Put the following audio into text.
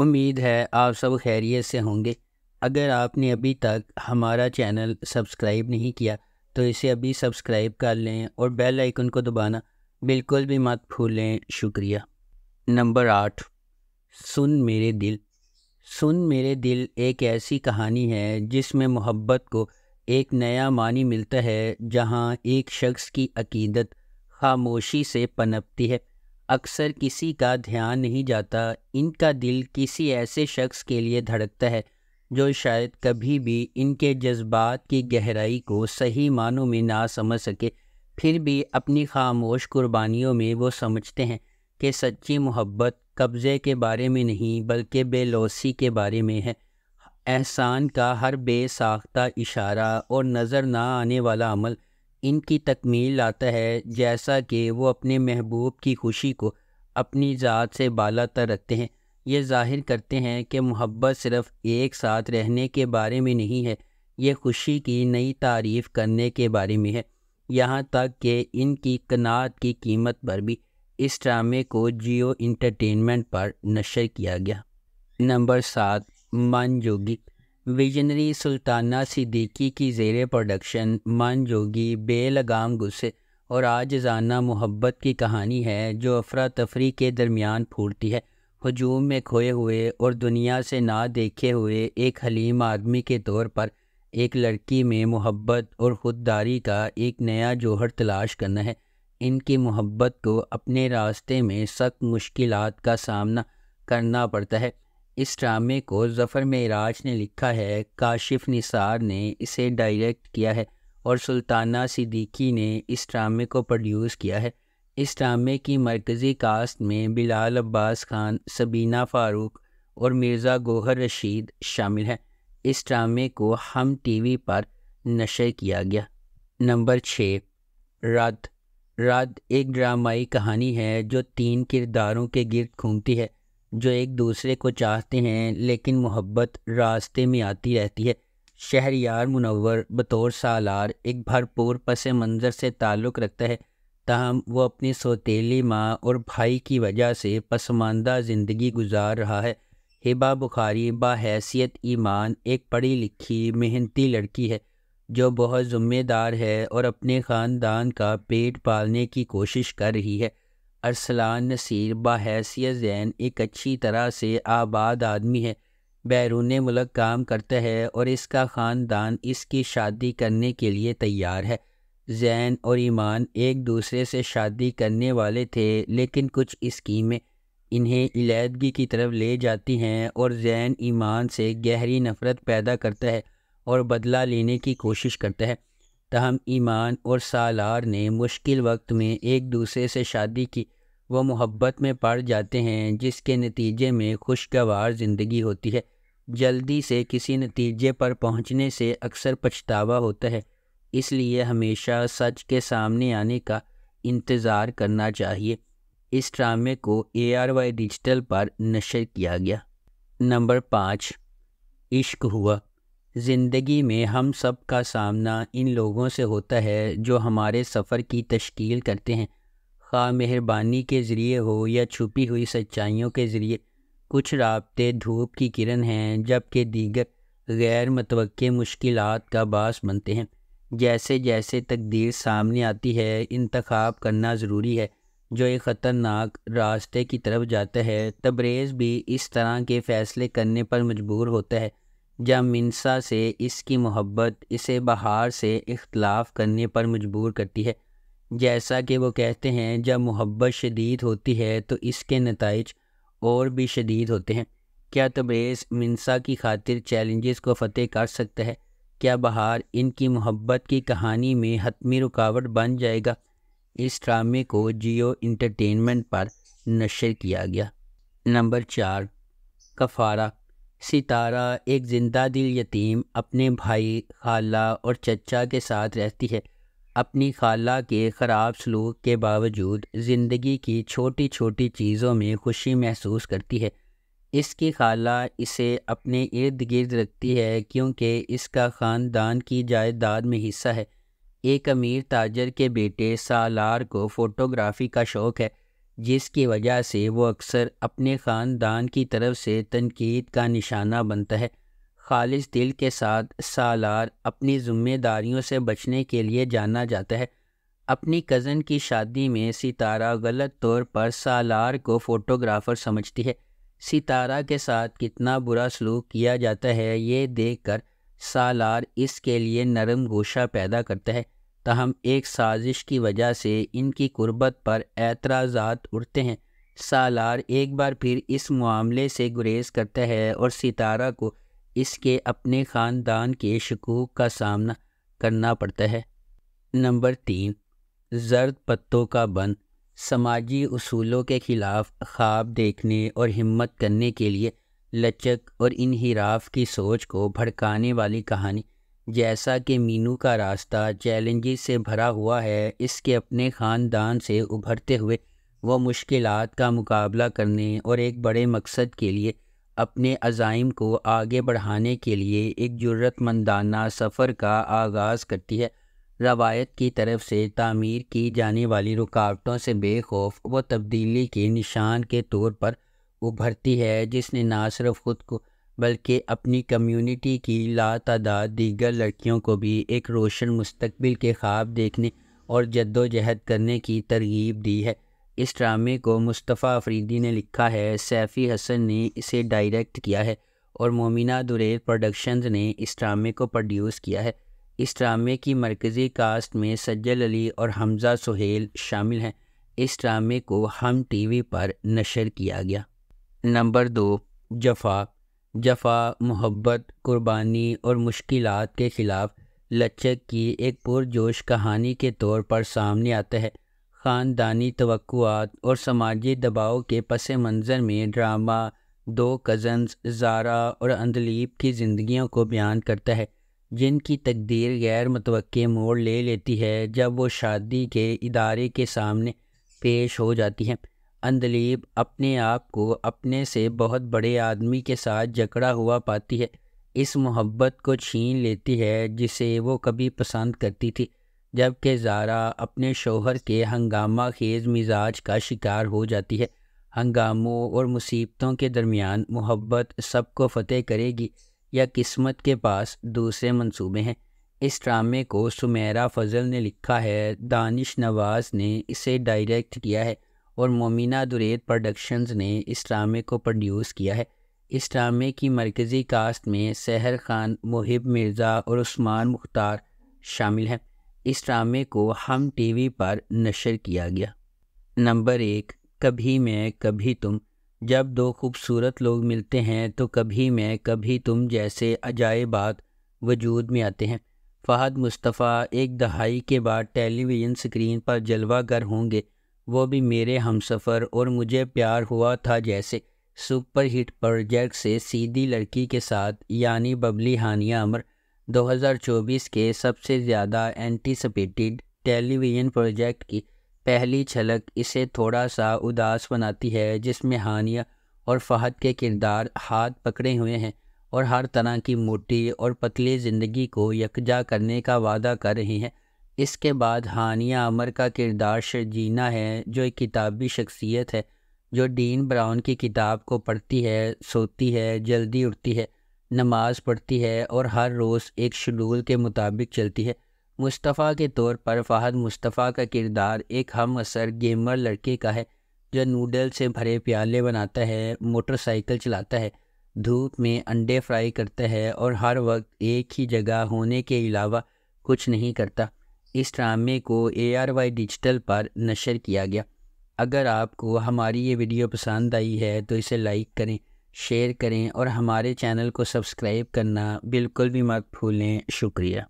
उम्मीद है आप सब खैरियत से होंगे अगर आपने अभी तक हमारा चैनल सब्सक्राइब नहीं किया तो इसे अभी सब्सक्राइब कर लें और बेल आइकन को दबाना बिल्कुल भी मत भूलें शुक्रिया नंबर आठ सुन मेरे दिल सुन मेरे दिल एक ऐसी कहानी है जिसमें मोहब्बत को एक नया मानी मिलता है जहाँ एक शख्स की अकीदत खामोशी से पनपती है अक्सर किसी का ध्यान नहीं जाता इनका दिल किसी ऐसे शख्स के लिए धड़कता है जो शायद कभी भी इनके जज्बात की गहराई को सही मानों में ना समझ सके फिर भी अपनी खामोश कुर्बानियों में वो समझते हैं कि सच्ची मोहब्बत कब्ज़े के बारे में नहीं बल्कि बेलौसी के बारे में है एहसान का हर बेसाख्ता इशारा और नज़र ना आने वाला अमल इनकी तकमील आता है जैसा कि वो अपने महबूब की खुशी को अपनी ज़ात से बाला तर रखते हैं ये जाहिर करते हैं कि मोहब्बत सिर्फ़ एक साथ रहने के बारे में नहीं है ये खुशी की नई तारीफ़ करने के बारे में है यहाँ तक कि इनकी कनात की कीमत पर भी इस ड्रामे को जियो इंटरटेनमेंट पर नशर किया गया नंबर सात मन जोगी विजनरी सुल्ताना सिद्दीकी की जेर प्रोडक्शन मन जोगी बेलगाम गुस्से और आजाना मोहब्बत की कहानी है जो अफरा तफरी के दरमियान फूटती है हजूम में खोए हुए और दुनिया से ना देखे हुए एक हलीम आदमी के तौर पर एक लड़की में मोहब्बत और ख़ुददारी का एक नया जोहर तलाश करना है इनकी मोहब्बत को अपने रास्ते में सख्त मुश्किल का सामना करना पड़ता है इस ड्रामे को जफ़र मेराज ने लिखा है काशिफ निसार ने इसे डायरेक्ट किया है और सुल्ताना सिद्दीकी ने इस ड्रामे को प्रोड्यूस किया है इस ड्रामे की मरकज़ी कास्ट में बिलाल अब्बास खान सबीना फ़ारूक और मिर्ज़ा गोहर रशीद शामिल हैं इस ड्रामे को हम टीवी पर नशर किया गया नंबर छः रद रद एक ड्रामाई कहानी है जो तीन किरदारों के गिरद घूमती है जो एक दूसरे को चाहते हैं लेकिन मोहब्बत रास्ते में आती रहती है शहर यार मुनवर बतौर सालार एक भरपूर पस मंज़र से ताल्लुक़ रखता है ताहम वो अपनी सोतीली माँ और भाई की वजह से पसमानदा ज़िंदगी गुजार रहा है हिबा बुखारी बाहैसियत ईमान एक पढ़ी लिखी मेहनती लड़की है जो बहुत ज़िम्मेदार है और अपने ख़ानदान का पेट पालने की कोशिश कर रही है अरसलान नसीर बाहैसिय जैन एक अच्छी तरह से आबाद आदमी है बैरून मुल्क काम करता है और इसका ख़ानदान इसकी शादी करने के लिए तैयार है जैन और ईमान एक दूसरे से शादी करने वाले थे लेकिन कुछ स्कीमें इन्हें इलादगी की तरफ ले जाती हैं और जैन ईमान से गहरी नफ़रत पैदा करता है और बदला लेने की कोशिश करता है तहम ईमान और सालार ने मुश्किल वक्त में एक दूसरे से शादी की वह मोहब्बत में पड़ जाते हैं जिसके नतीजे में खुशगवार ज़िंदगी होती है जल्दी से किसी नतीजे पर पहुंचने से अक्सर पछतावा होता है इसलिए हमेशा सच के सामने आने का इंतज़ार करना चाहिए इस ड्रामे को ए आर वाई डिजिटल पर नशर किया गया नंबर पाँच इश्क हुआ ज़िंदगी में हम सब का सामना इन लोगों से होता है जो हमारे सफ़र की तश्कील करते हैं खा मेहरबानी के ज़रिए हो या छुपी हुई सच्चाइयों के ज़रिए कुछ रबते धूप की किरण हैं जबकि दीगर गैर मतव मुश्किल का बास बनते हैं जैसे जैसे तकदीर सामने आती है इंतखब करना ज़रूरी है जो एक ख़तरनाक रास्ते की तरफ जाता है तबरेज़ भी इस तरह के फ़ैसले करने पर मजबूर होता है जब मिनसा से इसकी मोहब्बत इसे बहार से इख्तलाफ करने पर मजबूर करती है जैसा कि वो कहते हैं जब मोहब्बत शदीद होती है तो इसके नतज और भी शदीद होते हैं क्या तब्रेज़ मिनसा की खातिर चैलेंजेस को फ़तेह कर सकता है क्या बहार इनकी मोहब्बत की कहानी में हतमी रुकावट बन जाएगा इस ड्रामे को जियो इंटरटेनमेंट पर नशर किया गया नंबर चार कफारा सितारा एक ज़िंदा दिल यतीम अपने भाई खाला और चचा के साथ रहती है अपनी खाला के ख़राब सलूक के बावजूद ज़िंदगी की छोटी छोटी चीज़ों में खुशी महसूस करती है इसकी खाला इसे अपने इर्द गिर्द रखती है क्योंकि इसका ख़ानदान की जायदाद में हिस्सा है एक अमीर ताजर के बेटे सालार को फ़ोटोग्राफ़ी का शौक़ है जिसकी वजह से वो अक्सर अपने ख़ानदान की तरफ से तनकीद का निशाना बनता है खालिश दिल के साथ सालार अपनी ज़िम्मेदारियों से बचने के लिए जाना जाता है अपनी कज़न की शादी में सितारा गलत तौर पर सालार को फ़ोटोग्राफ़र समझती है सितारा के साथ कितना बुरा सलूक किया जाता है ये देखकर सालार इसके लिए नरम गोशा पैदा करता है तहम एक साजिश की वजह से इनकी कुर्बत पर एतराज़ात उठते हैं सालार एक बार फिर इस मामले से गुरेज करता है और सितारा को इसके अपने ख़ानदान के शकूक का सामना करना पड़ता है नंबर तीन जर्द पत्तों का बंद समाजी असूलों के ख़िलाफ़ ख्वाब देखने और हिम्मत करने के लिए लचक और इनहराफ की सोच को भड़काने वाली कहानी जैसा कि मीनू का रास्ता चैलेंजेस से भरा हुआ है इसके अपने ख़ानदान से उभरते हुए वह मुश्किल का मुकाबला करने और एक बड़े मकसद के लिए अपने अजाइम को आगे बढ़ाने के लिए एक ज़रूरतमंदाना सफ़र का आगाज़ करती है रवायत की तरफ से तामीर की जाने वाली रुकावटों से बेखौफ व तब्दीली के निशान के तौर पर उभरती है जिसने ना सिर्फ ख़ुद को बल्कि अपनी कम्युनिटी की लातदाद दीगर लड़कियों को भी एक रोशन मुस्तबिल के ख्वाब देखने और जद्दोजहद करने की तरगीब दी है इस ड्रामे को मुस्तफ़ा अफरीदी ने लिखा है सैफ़ी हसन ने इसे डायरेक्ट किया है और मोमिना दुरेर प्रोडक्शंस ने इस ड्रामे को प्रोड्यूस किया है इस ड्रामे की मरकज़ी कास्ट में सज्जल अली और हमज़ा सुहेल शामिल हैं इस ड्रामे को हम टीवी पर नशर किया गया नंबर दो जफा जफा मोहब्बत कुर्बानी और मुश्किल के ख़िलाफ़ लचक की एक पुरजोश कहानी के तौर पर सामने आता है ख़ानदानी तवक़ात और समाजी दबाव के पस मंज़र में ड्रामा दो कज़न्स जारा और अंदलीब की ज़िंदगियों को बयान करता है जिनकी तकदीर गैर मतवक़ मोड़ ले लेती है जब वो शादी के इदारे के सामने पेश हो जाती हैं अंदलीब अपने आप को अपने से बहुत बड़े आदमी के साथ जकड़ा हुआ पाती है इस मोहब्बत को छीन लेती है जिसे वो कभी पसंद करती थी जबकि जारा अपने शोहर के हंगामा खेज मिजाज का शिकार हो जाती है हंगामों और मुसीबतों के दरमियान मोहब्बत सबको फतेह करेगी या किस्मत के पास दूसरे मंसूबे हैं इस ड्रामे को सुमेरा फजल ने लिखा है दानिश नवाज़ ने इसे डायरेक्ट किया है और मोमिना दुरैद प्रोडक्शंस ने इस ड्रामे को प्रोड्यूस किया है इस ड्रामे की मरकज़ी कास्ट में सहर खान मुहिब मिर्ज़ा और उस्मान मुख्तार शामिल हैं इस ड्रामे को हम टीवी पर नशर किया गया नंबर एक कभी मैं कभी तुम जब दो खूबसूरत लोग मिलते हैं तो कभी मैं कभी तुम जैसे अजायबात वजूद में आते हैं फ़हद मुस्तफ़ा एक दहाई के बाद टेलीविज़न स्क्रीन पर जलवागर होंगे वो भी मेरे हमसफ़र और मुझे प्यार हुआ था जैसे सुपर हिट प्रोजेक्ट से सीधी लड़की के साथ यानी बबली हानिया अमर 2024 के सबसे ज़्यादा एंटीसपेटेड टेलीविज़न प्रोजेक्ट की पहली झलक इसे थोड़ा सा उदास बनाती है जिसमें हानिया और फहद के किरदार हाथ पकड़े हुए हैं और हर तरह की मोटी और पतली ज़िंदगी को यकजा करने का वादा कर रहे हैं इसके बाद हानिया अमर का किरदार शर्जीना है जो एक किताबी शख्सियत है जो डीन ब्राउन की किताब को पढ़ती है सोती है जल्दी उठती है नमाज़ पढ़ती है और हर रोज़ एक शेडूल के मुताबिक चलती है मुस्तफ़ा के तौर पर फ़हद मुस्तफ़ा का किरदार एक हम असर गेमर लड़के का है जो नूडल से भरे प्याले बनाता है मोटरसाइकिल चलाता है धूप में अंडे फ्राई करता है और हर वक्त एक ही जगह होने के अलावा कुछ नहीं करता इस ड्रामे को ए आर वाई डिजिटल पर नशर किया गया अगर आपको हमारी ये वीडियो पसंद आई है तो इसे लाइक करें शेयर करें और हमारे चैनल को सब्सक्राइब करना बिल्कुल भी मत भूलें शुक्रिया